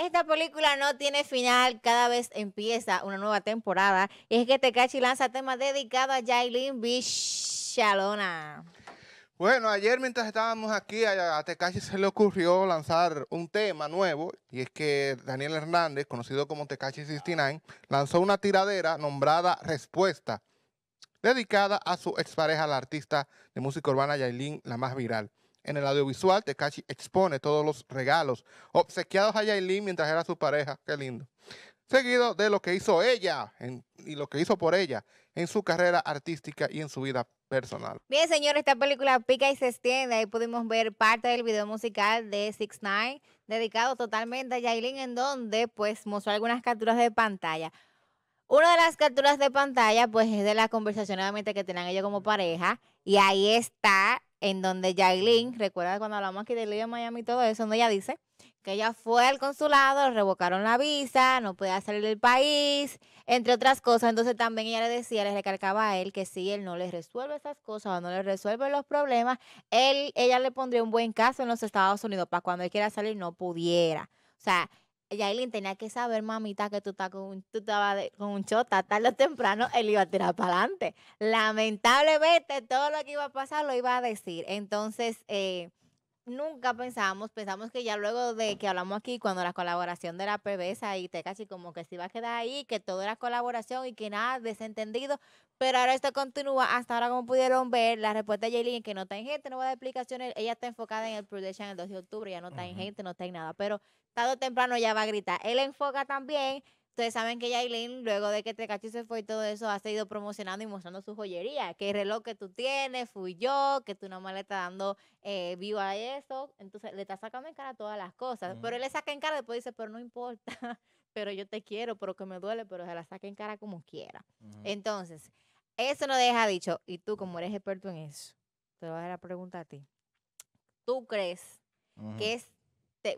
Esta película no tiene final, cada vez empieza una nueva temporada. Y es que Tecachi lanza temas dedicados a Jailin Bichalona. Bueno, ayer mientras estábamos aquí, a Tecachi se le ocurrió lanzar un tema nuevo. Y es que Daniel Hernández, conocido como Tecachi 69, lanzó una tiradera nombrada Respuesta, dedicada a su expareja, la artista de música urbana Yailin, la más viral. En el audiovisual, Tekashi expone todos los regalos obsequiados a Yailin mientras era su pareja. Qué lindo. Seguido de lo que hizo ella y lo que hizo por ella en su carrera artística y en su vida personal. Bien, señor, esta película pica y se extiende. Ahí pudimos ver parte del video musical de Six Nine, dedicado totalmente a Yailin, en donde pues mostró algunas capturas de pantalla. Una de las capturas de pantalla, pues, es de la conversación que tenían ellos como pareja. Y ahí está en donde Jailin, recuerda cuando hablamos aquí de lío de Miami y todo eso, donde ella dice que ella fue al consulado, revocaron la visa, no podía salir del país, entre otras cosas. Entonces también ella le decía, le recalcaba a él que si él no le resuelve esas cosas o no le resuelve los problemas, él, ella le pondría un buen caso en los Estados Unidos para cuando él quiera salir no pudiera. O sea, Yailin tenía que saber, mamita, que tú, estás con estabas con un chota. Tarde o temprano él iba a tirar para adelante. Lamentablemente, todo lo que iba a pasar lo iba a decir. Entonces, eh, nunca pensamos, pensamos que ya luego de que hablamos aquí, cuando la colaboración de la PBSA y casi como que se iba a quedar ahí, que todo era colaboración y que nada, desentendido, pero ahora esto continúa, hasta ahora como pudieron ver, la respuesta de Jaylin que no está en gente, no va a dar explicaciones, ella está enfocada en el Prudential el 2 de octubre, ya no está en gente, no está en nada, pero tarde o temprano ya va a gritar, él enfoca también Ustedes saben que Yailin, luego de que Tecachi se fue y todo eso, ha seguido promocionando y mostrando su joyería. Que el reloj que tú tienes, fui yo, que tú nomás le estás dando eh, vivo a eso. Entonces le está sacando en cara todas las cosas. Pero él le saca en cara, después dice, pero no importa, pero yo te quiero, pero que me duele, pero se la saca en cara como quiera. Entonces, eso no deja dicho. Y tú, como eres experto en eso, te voy a dar la pregunta a ti. ¿Tú crees que es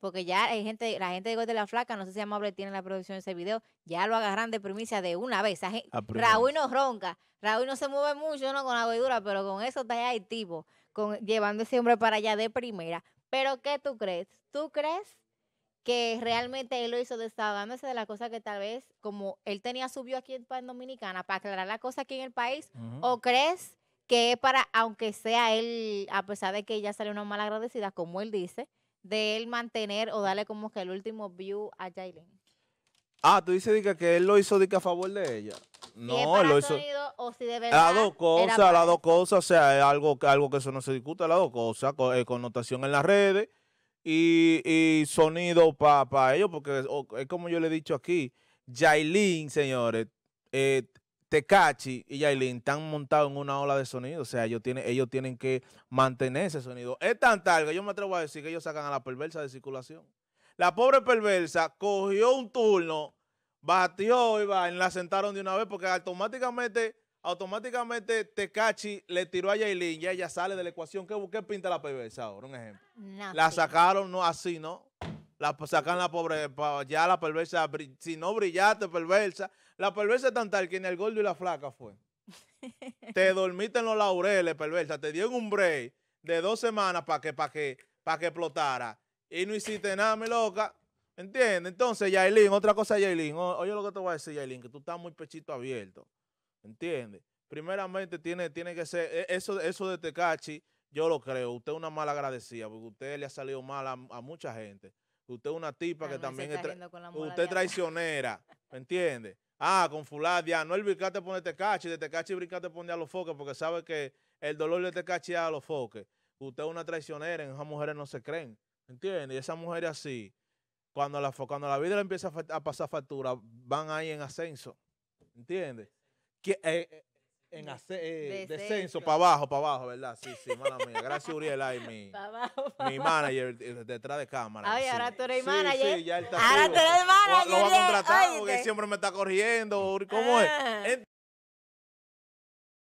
porque ya hay gente, la gente de gol de la Flaca, no sé si Amable tiene la producción de ese video, ya lo agarran de primicia de una vez. Raúl no ronca, Raúl no se mueve mucho, no con la pero con eso está ahí tipo, con, llevando ese hombre para allá de primera. Pero ¿qué tú crees? ¿Tú crees que realmente él lo hizo desahogándose de la cosa que tal vez, como él tenía subió aquí en Pan Dominicana, para aclarar la cosa aquí en el país? ¿O crees que es para, aunque sea él, a pesar de que ella salió una mala agradecida, como él dice, de él mantener o darle como que el último view a Jalen. Ah, tú dices que él lo hizo a favor de ella. No, él lo hizo. las dos cosas, las dos cosas, o sea, es algo, algo que eso no se discute, las dos cosas, eh, connotación en las redes y, sonido para ellos, porque es, como yo le he dicho aquí, Jailin, señores, eh, Tecachi y Yailin están montados en una ola de sonido. O sea, ellos tienen, ellos tienen que mantener ese sonido. Es tan tal que yo me atrevo a decir que ellos sacan a la perversa de circulación. La pobre perversa cogió un turno, batió y va, la sentaron de una vez porque automáticamente, automáticamente Tecachi le tiró a Yailin y ella sale de la ecuación. ¿Qué, pinta la perversa ahora? Un ejemplo. La sacaron, no así, ¿no? la, sacan la pobre, ya la perversa, si no brillaste, perversa. La perversa es tan tal que ni el gordo y la flaca fue. te dormiste en los laureles, perversa. Te dieron un break de dos semanas para que, para que, para que explotara. Y no hiciste nada, mi loca. ¿Entiendes? Entonces, Yailin, otra cosa, Yailin. Oye lo que te voy a decir, Yailin, que tú estás muy pechito abierto. entiende, Primeramente, tiene, tiene que ser, e, eso, eso de Tecachi, yo lo creo. Usted es una mala agradecida, porque usted le ha salido mal a mucha gente usted es una tipa ah, que también es usted traicionera, ¿me entiende? Ah, con fulano, ya, no el brincate pone tecachi, de tecachi brincate pone a los foques porque sabe que el dolor de te cache a los foques. Usted es una traicionera, en esas mujeres no se creen, ¿me entiende? Y esas mujeres así, cuando la, la vida le empieza a, pasar factura, van ahí en ascenso, ¿entiende? Que, eh, eh, en ace eh, descenso, para abajo, para abajo, ¿verdad? Sí, sí, mala mía. Gracias, Uriel, ahí, mi, pa abajo, pa manager eh, detrás de cámara. Ay, sí. ahora tú eres sí, manager. Sí, ya ahora tú eres el manager. Lo, va a contratar porque siempre me está corriendo. ¿Cómo es? Ah.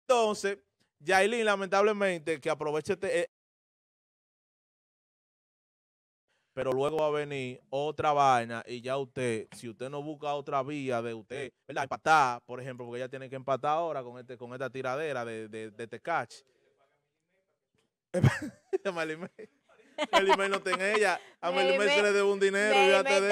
Entonces, Yailin, lamentablemente, que aproveche este, eh, pero luego va a venir otra vaina y ya usted, si usted no busca otra vía de usted, ¿verdad? Empatar, por ejemplo, porque ella tiene que empatar ahora con este con esta tiradera de, de, de este El no tiene ella. A Melimel se le debe un dinero, fíjate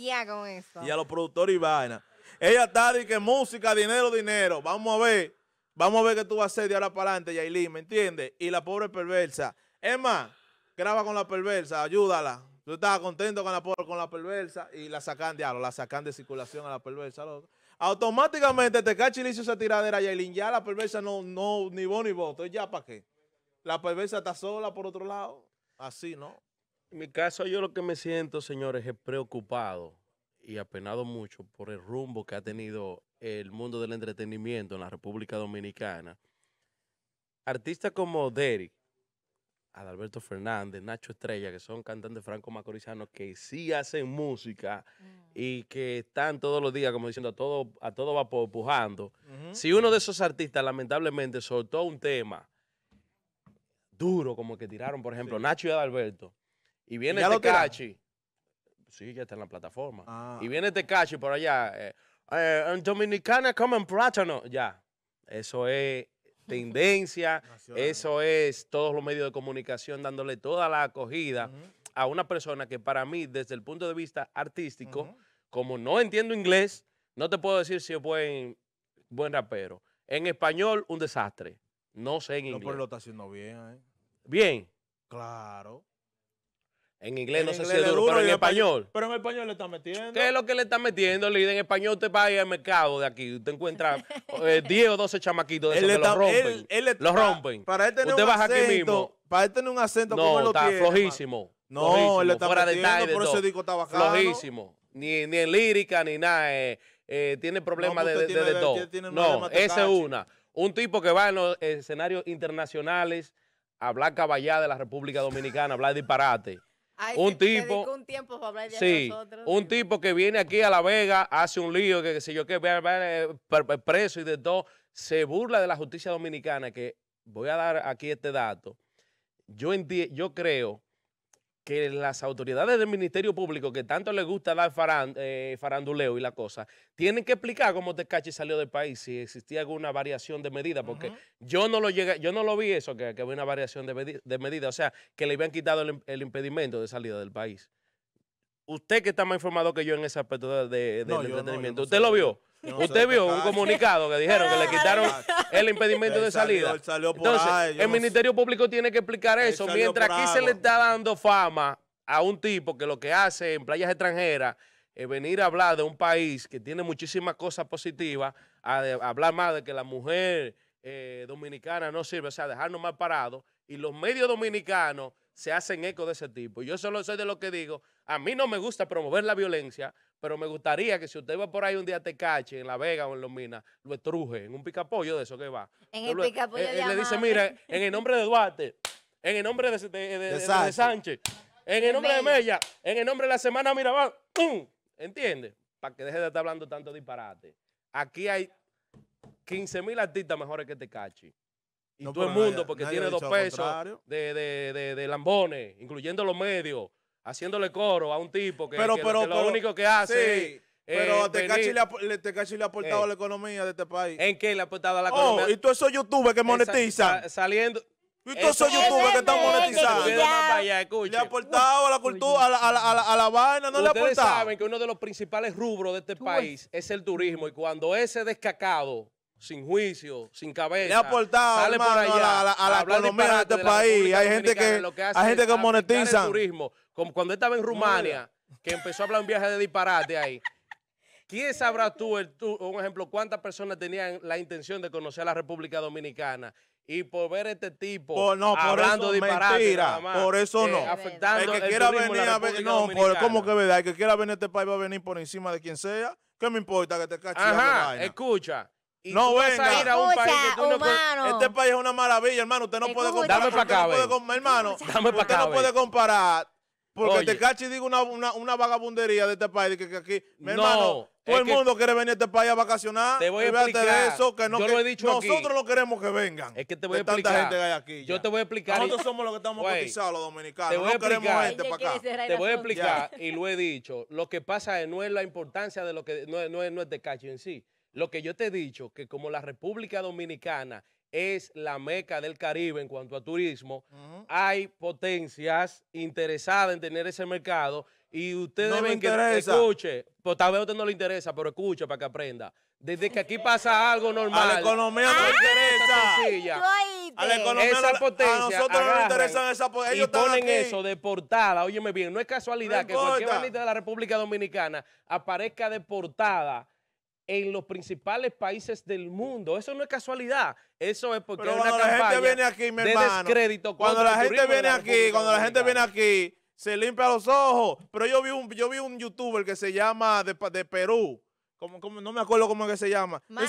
ya con eso. Y a los productores y vaina. Ella está de que música, dinero, dinero. Vamos a ver. Vamos a ver qué tú vas a hacer de ahora para adelante, Yailin, ¿me entiendes? Y la pobre perversa. Emma, graba con la perversa, ayúdala. Tú estaba contento con la, con la perversa y la sacan de la sacan de circulación a la perversa, Automáticamente te cacha y esa tiradera a Ya la perversa no, no, ni vos ni Entonces, ¿Ya para qué? La perversa está sola por otro lado. Así, ¿no? En mi caso, yo lo que me siento, señores, es preocupado y apenado mucho por el rumbo que ha tenido el mundo del entretenimiento en la República Dominicana. Artistas como Derek, Adalberto Fernández, Nacho Estrella, que son cantantes franco-macorizanos que sí hacen música mm. y que están todos los días, como diciendo, a todo, a todo va empujando. Si uno de esos artistas lamentablemente soltó un tema duro, como que tiraron, por ejemplo, Nacho y Adalberto, y viene Tecachi. Este sí, ya está en la plataforma. Y ah. viene Tecachi este por allá. Eh, eh en Dominicana en Ya, eso es tendencia. Eso es todos los medios de comunicación dándole toda la acogida a una persona que para mí, desde el punto de vista artístico, como no entiendo inglés, no te puedo decir si es buen, buen rapero. En español, un desastre. No sé en inglés. No, pero lo está haciendo bien. ¿eh? Bien. Claro. En inglés no sé si es duro, pero en español. Pero en español le está metiendo. ¿Qué es lo que le está metiendo, líder? En español usted va al mercado de aquí. Usted encuentra 10 eh, o 12 chamaquitos de ese esos que los rompen. los rompen. Para él tener usted un acento, aquí mismo. Para él tener un acento no, lo No, está flojísimo. No, él le está fuera de por eso digo está bajado. Flojísimo. Ni, ni en lírica, ni nada. Eh, eh tiene problemas de, de, de, de, No, esa es una. Un tipo que va en los escenarios internacionales a hablar caballá de la República Dominicana, a hablar disparate un tipo. un Un tipo que viene aquí a La Vega, hace un lío, que se sé yo qué, eh, preso y de todo, se burla de la justicia dominicana, que voy a dar aquí este dato. Yo, yo creo que las autoridades del Ministerio Público, que tanto les gusta dar faran, eh, faranduleo y la cosa, tienen que explicar cómo Tecachi salió del país, si existía alguna variación de medida, porque yo no lo yo no lo vi eso, que, había una variación de, medida, o sea, que le habían quitado el, impedimento de salida del país. Usted que está más informado que yo en ese aspecto de, del entretenimiento, ¿usted lo vio? Usted vio un comunicado que dijeron que le quitaron el impedimento de salida. Entonces, el Ministerio Público tiene que explicar eso. Mientras aquí se le está dando fama a un tipo que lo que hace en playas extranjeras es venir a hablar de un país que tiene muchísimas cosas positivas, a, hablar más de que la mujer eh, dominicana no sirve, o sea, dejarnos mal parados. Y los medios dominicanos se hacen eco de ese tipo. Yo solo soy de lo que digo, a mí no me gusta promover la violencia, pero me gustaría que si usted va por ahí un día te cache en La Vega o en Los Minas, lo estruje en un picapollo de eso que va. En el eh, picapollo Le dice, mira, en el nombre de Duarte, en el nombre de, de, Sánchez. en el nombre de Mella, en el nombre de la semana Mirabal, ¡pum! ¿entiendes? Para que deje de estar hablando tanto disparate. Aquí hay 15 mil artistas mejores que te cache. Y todo el mundo, porque tiene dos pesos de lambones, incluyendo los medios, haciéndole coro a un tipo que, lo único que hace pero Tecachi le, ha, le ha aportado a eh. la economía de este país. ¿En qué le ha aportado a la oh, economía? Oh, y tú esos youtubers que monetizan. saliendo. Y todos esos youtubers que están monetizando. le ha aportado a la cultura, a la, a la, a la, vaina, no le ha aportado. Ustedes saben que uno de los principales rubros de este país es el turismo. Y cuando ese descacado sin juicio, sin cabeza. Le ha aportado sale allá, a la, economía de este país. Hay gente que, hay gente que monetiza. turismo, como cuando estaba en Rumania, que empezó a hablar un viaje de disparate ahí. ¿Quién sabrá tú, un ejemplo, cuántas personas tenían la intención de conocer a la República Dominicana? y por ver este tipo por, no, por hablando eso, mentira, por eso eh, no. el que quiera venir a ver, no, ¿cómo que verdad? El que quiera venir a este país va a venir por encima de quien sea. ¿Qué me importa que te cache? Ajá, escucha no venga. A un país que tú Este país es una maravilla, hermano. Usted no puede comparar. Dame para acá, hermano, Usted no puede comparar. Porque te te y digo una, una, vagabundería de este país. aquí, mi no, hermano, todo el mundo quiere venir a este país a vacacionar. Te voy a explicar. Eso, que no, lo Nosotros no queremos que vengan. Es que te voy a explicar. aquí Yo te voy a explicar. Nosotros somos los que estamos cotizados, los dominicanos. Te voy a no explicar. queremos gente para acá. Te voy a explicar, y lo he dicho. Lo que pasa es, no es la importancia de lo que... No, no es, no es de cacho en sí lo que yo te he dicho, que como la República Dominicana es la meca del Caribe en cuanto a turismo, hay potencias interesadas en tener ese mercado y ustedes no ven que escuche, pues tal vez a usted no le interesa, pero escuche para que aprenda. Desde que aquí pasa algo normal. A la economía no le interesa. Sencilla, a la economía a nosotros no nos interesa esa ellos Y ponen eso de portada. Óyeme bien, no es casualidad que cualquier bandita de la República Dominicana aparezca de portada en los principales países del mundo. Eso no es casualidad. Eso es porque la gente viene aquí, mi de cuando la gente viene aquí, cuando la gente viene aquí, se limpia los ojos. Pero yo vi un, yo vi un youtuber que se llama de, de Perú. Como, no me acuerdo cómo es que se llama. ¿cómo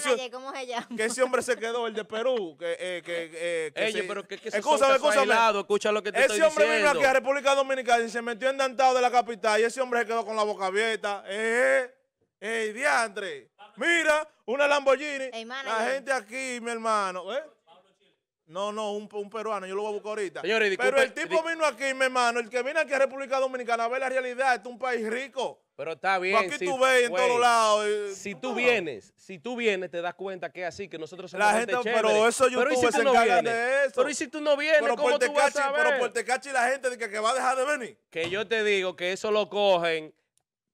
se llama? Que ese hombre se quedó, el de Perú. Que, eh, que, eh, que se, pero que, lo que te Ese hombre vino aquí a República Dominicana y se metió en Dantado de la capital y ese hombre se quedó con la boca abierta. ¡Eh! ¡Eh, diantre! Mira, una Lamborghini. la gente aquí, mi hermano. ¿eh? No, no, un, peruano, yo lo voy a buscar ahorita. pero el tipo vino aquí, mi hermano, el que viene aquí a República Dominicana a ver la realidad, este es un país rico. Pero está bien. aquí tú ves en todos lados. Eh, si tú vienes, si tú vienes, te das cuenta que es así, que nosotros somos la gente, Pero eso YouTube se no de eso. Pero ¿y si tú no vienes? Pero ¿cómo por tú vas a ver? Pero por Tecachi la gente de que, que va a dejar de venir. Que yo te digo que eso lo cogen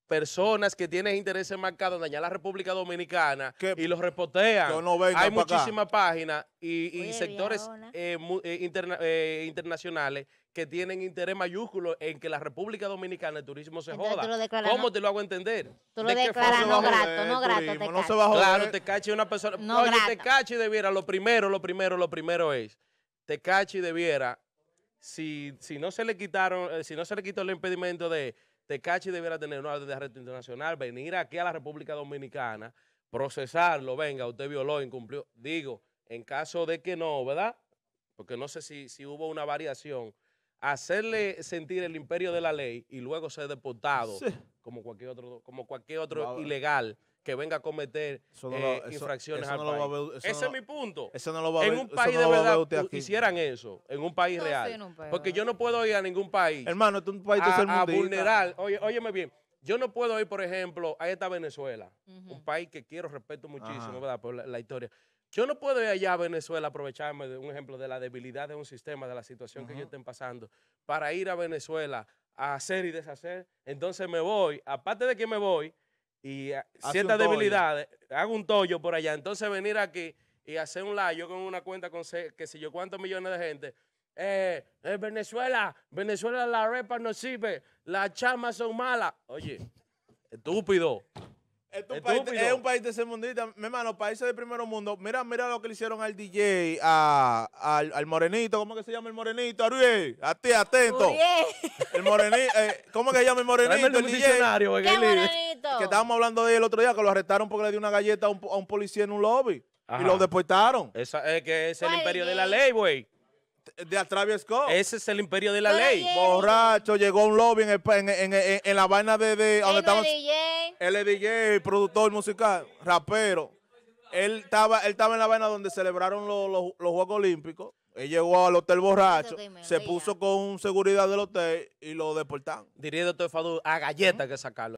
personas que tienen intereses marcados en dañar la República Dominicana y los repotean. Hay muchísimas páginas y, sectores eh, eh, eh, internacionales que tienen interés mayúsculo en que la República Dominicana el turismo se Entonces, joda. ¿Cómo te lo hago entender? Tú lo declaras no grato, no grato, Claro, te cache una persona. No, oye, te cache debiera, lo primero, lo primero, lo primero es, te cache debiera, si, si no se le quitaron, si no se le quitó el impedimento de Tecachi debiera tener una orden de arresto internacional, venir aquí a la República Dominicana, procesarlo, venga, usted violó, incumplió. Digo, en caso de que no, ¿verdad? Porque no sé si, hubo una variación hacerle sentir el imperio de la ley y luego ser deportado como cualquier otro como cualquier otro ilegal que venga a cometer infracciones Ese es mi punto. Eso no lo va a ver, En un país de verdad hicieran eso, en un país real. Porque yo no puedo ir a ningún país. Hermano, tú este un país a, a vulnerar. óyeme bien. Yo no puedo ir, por ejemplo, a esta Venezuela, un país que quiero, respeto muchísimo, ¿verdad? Por la, historia. Yo no puedo ir allá a Venezuela, aprovecharme de un ejemplo de la debilidad de un sistema, de la situación que ellos estén pasando, para ir a Venezuela a hacer y deshacer. Entonces me voy, aparte de que me voy, y ciertas debilidades, hago un tollo por allá. Entonces venir aquí y hacer un live, con una cuenta con que sé yo cuántos millones de gente. Eh, eh, Venezuela, Venezuela la repa no sirve, las chamas son malas. Oye, estúpido. Es un, país, es un país hermano, países del primer mundo. Mira, mira lo que le hicieron al DJ, a, al, al morenito. ¿Cómo que se llama el morenito? a atento. El morenito. Eh, ¿Cómo que se llama el morenito? el, DJ. morenito? Que estábamos hablando de él el otro día, que lo arrestaron porque le dio una galleta a un, policía en un lobby. Y lo deportaron. Esa es que es el imperio de la ley, güey de Travis Scott. Ese es el imperio de la ley. Borracho, llegó a un lobby en, en, en, la vaina de, de él es DJ, productor musical, rapero. Él estaba, él estaba en la vaina donde celebraron los, Juegos Olímpicos. Él llegó al hotel borracho, se puso con seguridad del hotel y lo deportaron. Diría el doctor a galleta que sacarlo.